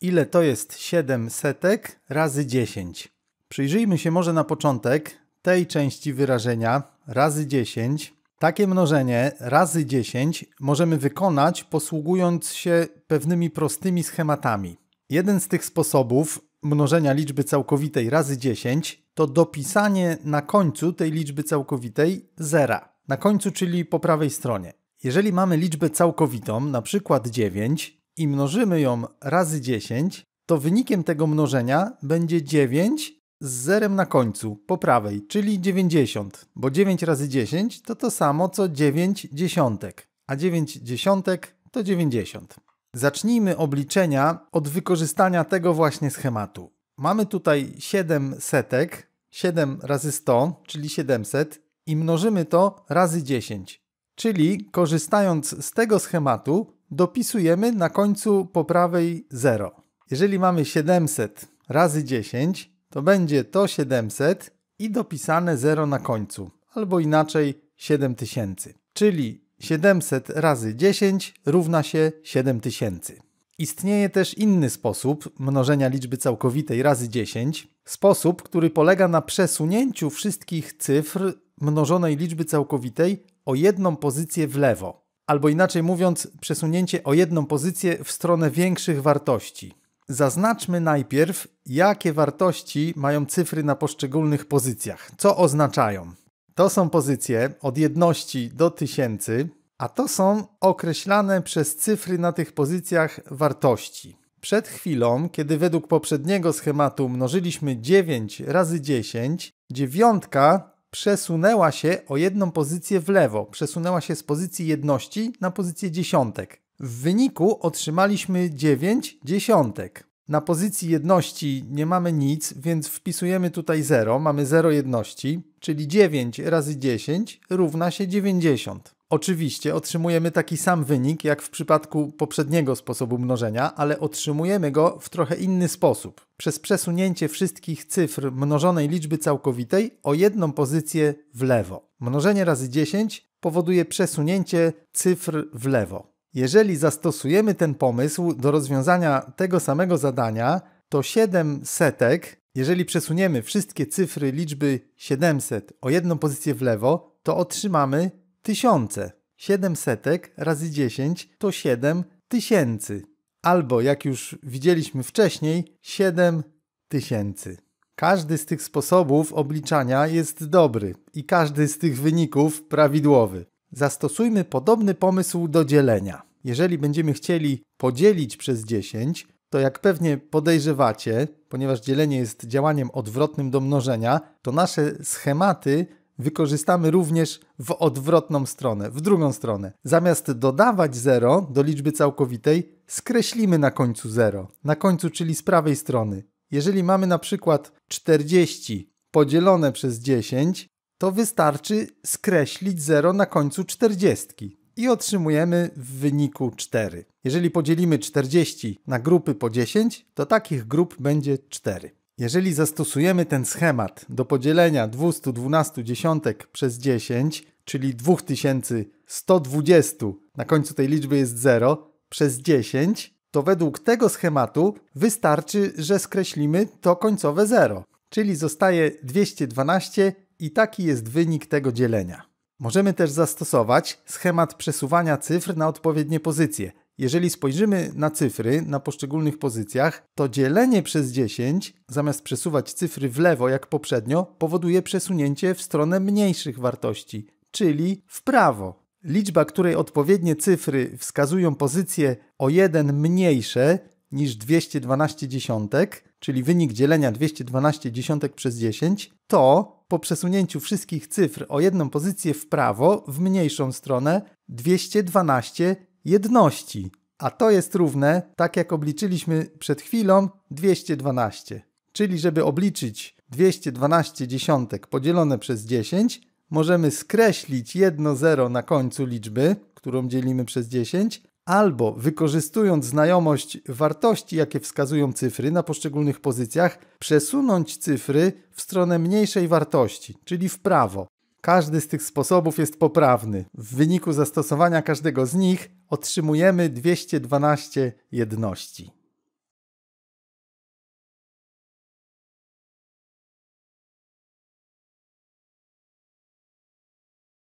Ile to jest 7 setek razy 10? Przyjrzyjmy się może na początek tej części wyrażenia razy 10. Takie mnożenie razy 10 możemy wykonać posługując się pewnymi prostymi schematami. Jeden z tych sposobów mnożenia liczby całkowitej razy 10 to dopisanie na końcu tej liczby całkowitej zera. Na końcu, czyli po prawej stronie. Jeżeli mamy liczbę całkowitą, na przykład 9, i mnożymy ją razy 10, to wynikiem tego mnożenia będzie 9 z zerem na końcu, po prawej, czyli 90, bo 9 razy 10 to to samo co 9 dziesiątek, a 9 dziesiątek to 90. Zacznijmy obliczenia od wykorzystania tego właśnie schematu. Mamy tutaj 7 setek, 7 razy 100, czyli 700 i mnożymy to razy 10. Czyli korzystając z tego schematu dopisujemy na końcu po prawej 0. Jeżeli mamy 700 razy 10, to będzie to 700 i dopisane 0 na końcu, albo inaczej 7000. Czyli 700 razy 10 równa się 7000. Istnieje też inny sposób mnożenia liczby całkowitej razy 10, sposób, który polega na przesunięciu wszystkich cyfr mnożonej liczby całkowitej o jedną pozycję w lewo albo inaczej mówiąc, przesunięcie o jedną pozycję w stronę większych wartości. Zaznaczmy najpierw, jakie wartości mają cyfry na poszczególnych pozycjach, co oznaczają. To są pozycje od jedności do tysięcy, a to są określane przez cyfry na tych pozycjach wartości. Przed chwilą, kiedy według poprzedniego schematu mnożyliśmy 9 razy 10, dziewiątka przesunęła się o jedną pozycję w lewo. Przesunęła się z pozycji jedności na pozycję dziesiątek. W wyniku otrzymaliśmy 9 dziesiątek. Na pozycji jedności nie mamy nic, więc wpisujemy tutaj 0. Mamy 0 jedności, czyli 9 razy 10 równa się 90. Oczywiście otrzymujemy taki sam wynik jak w przypadku poprzedniego sposobu mnożenia, ale otrzymujemy go w trochę inny sposób. Przez przesunięcie wszystkich cyfr mnożonej liczby całkowitej o jedną pozycję w lewo. Mnożenie razy 10 powoduje przesunięcie cyfr w lewo. Jeżeli zastosujemy ten pomysł do rozwiązania tego samego zadania, to 7 setek, jeżeli przesuniemy wszystkie cyfry liczby 700 o jedną pozycję w lewo, to otrzymamy tysiące. 700 razy 10 to 7 tysięcy. Albo jak już widzieliśmy wcześniej, 7 tysięcy. Każdy z tych sposobów obliczania jest dobry i każdy z tych wyników prawidłowy. Zastosujmy podobny pomysł do dzielenia. Jeżeli będziemy chcieli podzielić przez 10, to jak pewnie podejrzewacie, ponieważ dzielenie jest działaniem odwrotnym do mnożenia, to nasze schematy wykorzystamy również w odwrotną stronę, w drugą stronę. Zamiast dodawać 0 do liczby całkowitej, skreślimy na końcu 0, na końcu, czyli z prawej strony. Jeżeli mamy na przykład 40 podzielone przez 10, to wystarczy skreślić 0 na końcu 40 i otrzymujemy w wyniku 4. Jeżeli podzielimy 40 na grupy po 10, to takich grup będzie 4. Jeżeli zastosujemy ten schemat do podzielenia 212 dziesiątek przez 10, czyli 2120, na końcu tej liczby jest 0, przez 10, to według tego schematu wystarczy, że skreślimy to końcowe 0, czyli zostaje 212 i taki jest wynik tego dzielenia. Możemy też zastosować schemat przesuwania cyfr na odpowiednie pozycje, jeżeli spojrzymy na cyfry na poszczególnych pozycjach, to dzielenie przez 10, zamiast przesuwać cyfry w lewo jak poprzednio, powoduje przesunięcie w stronę mniejszych wartości, czyli w prawo. Liczba, której odpowiednie cyfry wskazują pozycję o 1 mniejsze niż 212 dziesiątek, czyli wynik dzielenia 212 dziesiątek przez 10, to po przesunięciu wszystkich cyfr o jedną pozycję w prawo, w mniejszą stronę, 212 jedności, a to jest równe, tak jak obliczyliśmy przed chwilą, 212. Czyli żeby obliczyć 212 dziesiątek podzielone przez 10, możemy skreślić jedno zero na końcu liczby, którą dzielimy przez 10, albo wykorzystując znajomość wartości, jakie wskazują cyfry na poszczególnych pozycjach, przesunąć cyfry w stronę mniejszej wartości, czyli w prawo. Każdy z tych sposobów jest poprawny. W wyniku zastosowania każdego z nich otrzymujemy 212 jedności.